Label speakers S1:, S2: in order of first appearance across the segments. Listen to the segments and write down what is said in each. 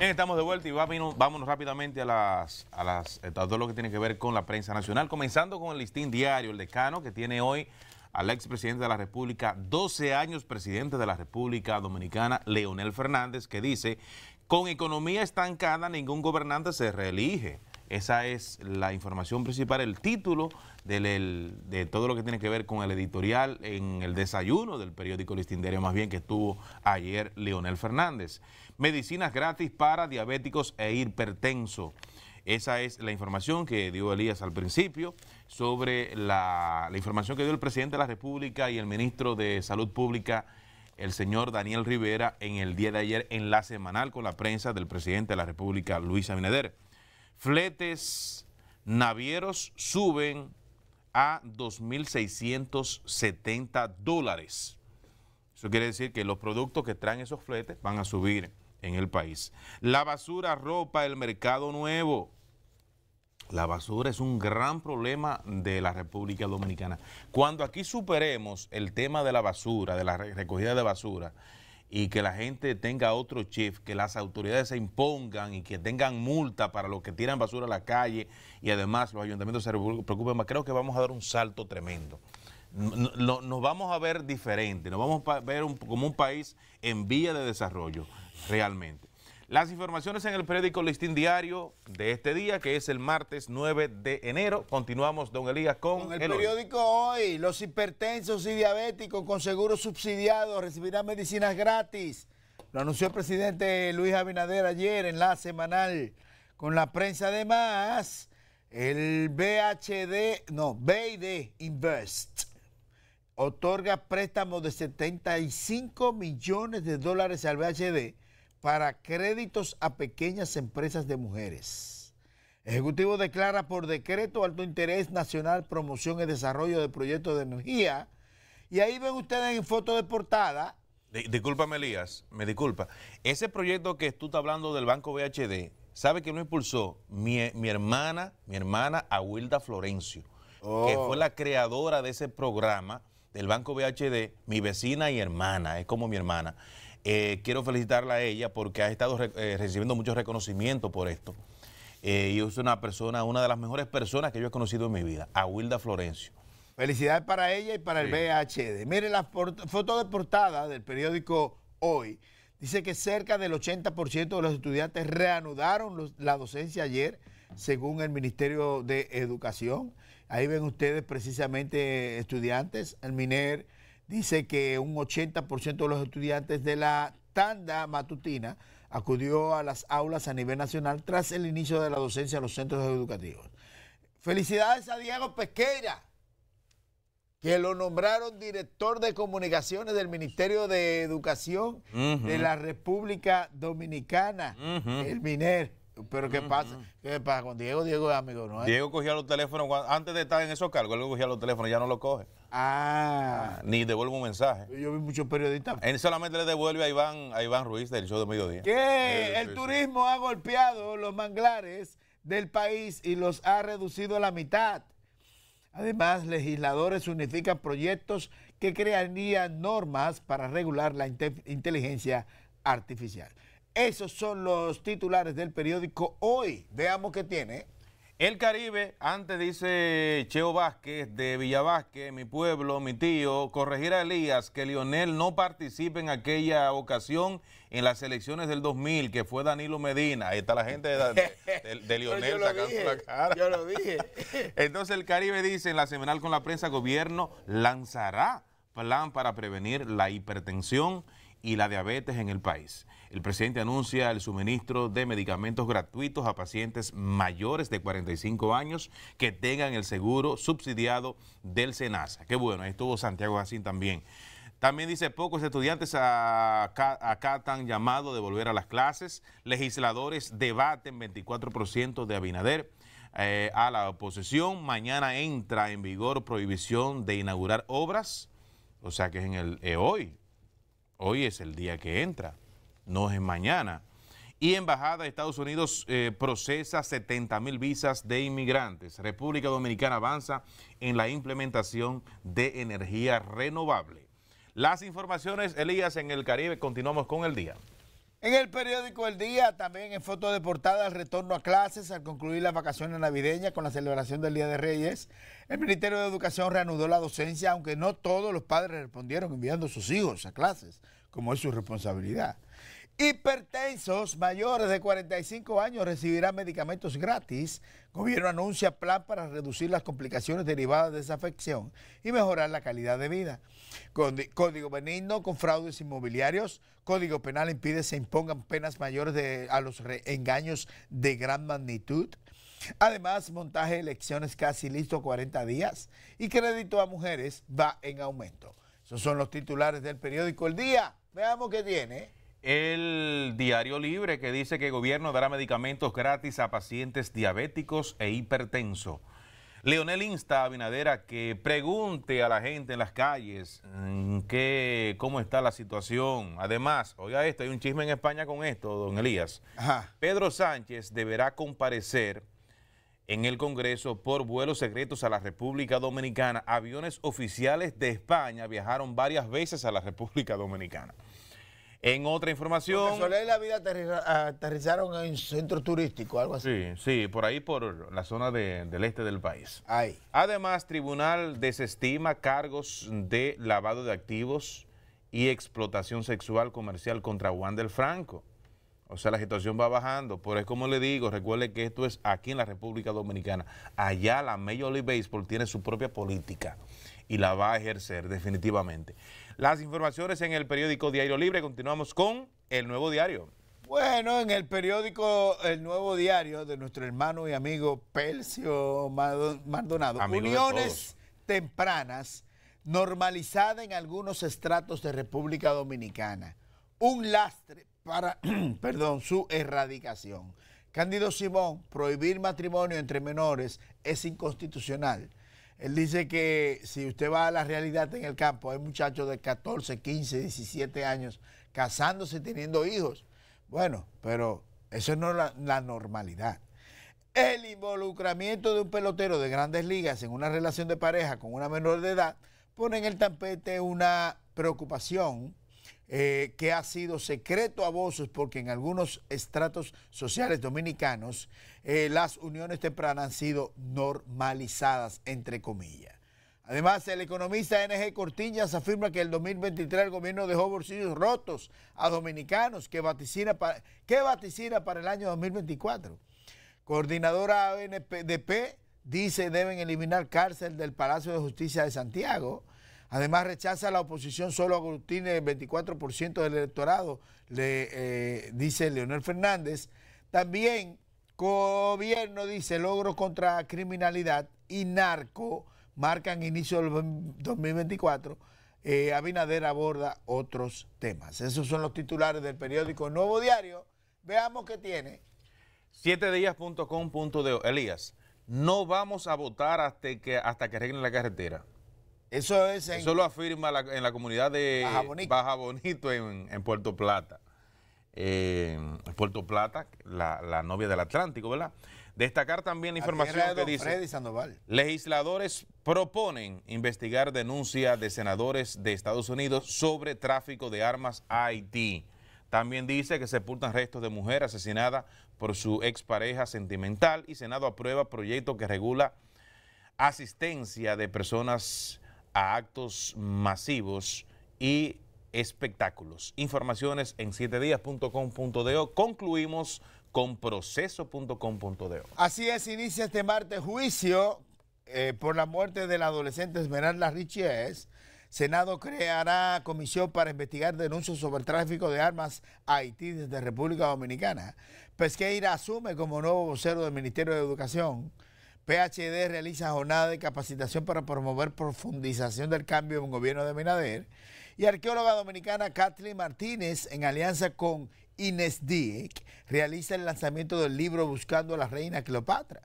S1: Bien, estamos de vuelta y vámonos, rápidamente a las, a las eh, todo lo que tiene que ver con la prensa nacional, comenzando con el listín diario, el decano que tiene hoy al ex presidente de la República, 12 años presidente de la República Dominicana, Leonel Fernández, que dice, con economía estancada ningún gobernante se reelige. Esa es la información principal, el título de todo lo que tiene que ver con el editorial en el desayuno del periódico Listinderio, más bien que estuvo ayer Leonel Fernández. Medicinas gratis para diabéticos e hipertenso. Esa es la información que dio Elías al principio sobre la, la, información que dio el presidente de la República y el ministro de Salud Pública, el señor Daniel Rivera, en el día de ayer en la semanal con la prensa del presidente de la República, Luis Abinader. Fletes navieros suben a 2.670 dólares. Eso quiere decir que los productos que traen esos fletes van a subir en el país. La basura ropa el mercado nuevo. La basura es un gran problema de la República Dominicana. Cuando aquí superemos el tema de la basura, de la recogida de basura, y que la gente tenga otro chip, que las autoridades se impongan y que tengan multa para los que tiran basura a la calle y además los ayuntamientos se preocupen más, creo que vamos a dar un salto tremendo. Nos, vamos a ver diferente, nos vamos a ver como un país en vía de desarrollo, realmente. Las informaciones en el periódico Listín Diario de este día, que es el martes 9 de enero. Continuamos, don Elías, con, el, periódico
S2: hoy. hoy. Los hipertensos y diabéticos con seguro subsidiado recibirán medicinas gratis. Lo anunció el presidente Luis Abinader ayer en la semanal con la prensa. Además, el BHD, no, BID Invest otorga préstamos de 75 millones de dólares al BHD para créditos a pequeñas empresas de mujeres. Ejecutivo declara por decreto alto interés nacional promoción y desarrollo de proyectos de energía. Y ahí ven ustedes en foto de portada.
S1: Disculpa, Elías, me disculpa. Ese proyecto que tú estás hablando del Banco BHD, ¿sabe que lo impulsó? Mi, hermana, mi hermana Aguilda Florencio, que oh. fue la creadora de ese programa del Banco BHD, mi vecina y hermana, es como mi hermana. Eh, quiero felicitarla a ella porque ha estado eh, recibiendo mucho reconocimiento por esto. Eh, y es una persona, una de las mejores personas que yo he conocido en mi vida,
S2: a Wilda Florencio. Felicidades para ella y para el BHD. Mire la foto de portada del periódico Hoy. Dice que cerca del 80% de los estudiantes reanudaron la docencia ayer, según el Ministerio de Educación. Ahí ven ustedes precisamente estudiantes, el MINER, dice que un 80% de los estudiantes de la tanda matutina acudió a las aulas a nivel nacional tras el inicio de la docencia en los centros educativos. Felicidades a Diego Pesqueira, que lo nombraron director de comunicaciones del Ministerio de Educación
S1: de la
S2: República Dominicana, el MINER. Pero ¿qué pasa? con Diego? Diego es amigo, ¿no? Diego
S1: cogía los teléfonos antes de estar en esos cargos, él cogía los teléfonos, ya no los coge.
S2: Ah.
S1: ah. Ni devuelve un mensaje.
S2: Yo vi muchos periodistas.
S1: Él solamente le devuelve a Iván, a Iván Ruiz del show de mediodía. Que el
S2: turismo ha golpeado los manglares del país y los ha reducido a la mitad. Además, legisladores unifican proyectos que crearían normas para regular la inteligencia artificial. Esos son los titulares del periódico hoy. Veamos qué tiene.
S1: El Caribe, antes dice Cheo Vázquez de Villavázquez, mi pueblo, mi tío, corregir a Elías que Lionel no participe en aquella ocasión en las elecciones del 2000, que fue Danilo Medina. Ahí está la gente de, Lionel sacando la cara. Yo lo dije. Entonces el Caribe dice en la semanal con la prensa, gobierno lanzará plan para prevenir la hipertensión y la diabetes en el país. El presidente anuncia el suministro de medicamentos gratuitos a pacientes mayores de 45 años que tengan el seguro subsidiado del SENASA. Qué bueno, ahí estuvo Santiago Jacín también. También dice, pocos estudiantes acatan llamado de volver a las clases. Legisladores debaten 24% de Abinader. Eh, a la oposición. Mañana entra en vigor prohibición de inaugurar obras. O sea que es en el eh, hoy. Hoy es el día que entra no es mañana. Y Embajada de Estados Unidos eh, procesa 70 mil visas de inmigrantes. República Dominicana avanza en la implementación de energía renovable. Las informaciones, Elías, en el Caribe. Continuamos con el día. En el
S2: periódico El Día, también en foto de portada, el retorno a clases al concluir las vacaciones navideñas con la celebración del Día de Reyes. El Ministerio de Educación reanudó la docencia, aunque no todos los padres respondieron enviando a sus hijos a clases como es su responsabilidad. Hipertensos mayores de 45 años recibirán medicamentos gratis. Gobierno anuncia plan para reducir las complicaciones derivadas de esa afección y mejorar la calidad de vida. Código benigno con fraudes inmobiliarios. Código penal impide se impongan penas mayores a los engaños de gran magnitud. Además, montaje de elecciones casi listo 40 días y crédito a mujeres va en aumento. Esos son los titulares del periódico El Día. Veamos qué tiene.
S1: El diario Libre que dice que el gobierno dará medicamentos gratis a pacientes diabéticos e hipertensos. Leonel insta a Binadera que pregunte a la gente en las calles mm, cómo está la situación. Además, oiga esto, hay un chisme en España con esto, don Elías. Pedro Sánchez deberá comparecer en el Congreso por vuelos secretos a la República Dominicana. Aviones oficiales de España viajaron varias veces a la República Dominicana. En otra información... Soler y la
S2: vida aterrizaron en centro turístico, algo
S1: así. Sí, sí, por ahí por la zona del este del país. Ahí. Además, tribunal desestima cargos de lavado de activos y explotación sexual comercial contra Juan del Franco. O sea, la situación va bajando. Pero es como le digo, recuerde que esto es aquí en la República Dominicana. Allá la Major League Baseball tiene su propia política y la va a ejercer definitivamente. Las informaciones en el periódico Diario Libre. Continuamos con el nuevo diario.
S2: Bueno, en el periódico El Nuevo Diario de nuestro hermano y amigo Pelcio Maldonado, uniones tempranas normalizadas en algunos estratos de República Dominicana. Un lastre para perdón, su erradicación. Cándido Simón, prohibir matrimonio entre menores es inconstitucional. Él dice que si usted va a la realidad en el campo, hay muchachos de 14, 15, 17 años casándose y teniendo hijos. Bueno, pero eso no es la, la normalidad. El involucramiento de un pelotero de grandes ligas en una relación de pareja con una menor de edad pone en el tapete una preocupación eh, que ha sido secreto a voces porque en algunos estratos sociales dominicanos eh, las uniones tempranas han sido normalizadas, entre comillas. Además, el economista NG Cortillas afirma que el 2023 el gobierno dejó bolsillos rotos a dominicanos que vaticina para, vaticina para el año 2024. Coordinadora ANPDP dice deben eliminar cárcel del Palacio de Justicia de Santiago. Además, rechaza la oposición solo a el 24% del electorado, le eh, dice Leonel Fernández. También, gobierno dice logro contra criminalidad y narco marcan inicio del 2024. Eh, Abinader aborda otros temas. Esos son los titulares del periódico Nuevo Diario. Veamos qué tiene.
S1: 7 Elías, no vamos a votar hasta que, hasta que arreglen la carretera. Eso es lo afirma en la comunidad de Baja Bonito, en, Puerto Plata. Eh, Puerto Plata, la, novia del Atlántico, ¿verdad? Destacar también la información que dice. Freddy Sandoval. Legisladores proponen investigar denuncias de senadores de Estados Unidos sobre tráfico de armas a Haití. También dice que sepultan restos de mujeres asesinada por su expareja sentimental y Senado aprueba proyecto que regula asistencia de personas a actos masivos y espectáculos. Informaciones en 7días.com.do. Concluimos con proceso.com.do.
S2: Así es, inicia este martes juicio eh, por la muerte del adolescente Esmeralda Richies. Senado creará comisión para investigar denuncias sobre el tráfico de armas a Haití desde República Dominicana. Pesqueira asume como nuevo vocero del Ministerio de Educación. PHD realiza jornada de capacitación para promover profundización del cambio en gobierno de Minader. Y arqueóloga dominicana Kathleen Martínez, en alianza con Inés Díez realiza el lanzamiento del libro Buscando a la Reina Cleopatra.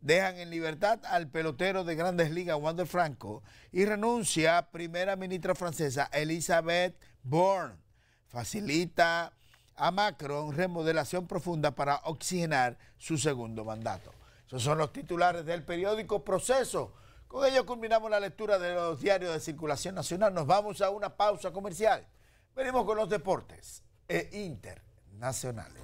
S2: Dejan en libertad al pelotero de Grandes Ligas, Wander Franco, y renuncia a primera ministra francesa, Elizabeth Bourne. Facilita a Macron remodelación profunda para oxigenar su segundo mandato. Estos son los titulares del periódico Proceso. Con ello culminamos la lectura de los diarios de circulación nacional. Nos vamos a una pausa comercial. Venimos con los deportes e internacionales.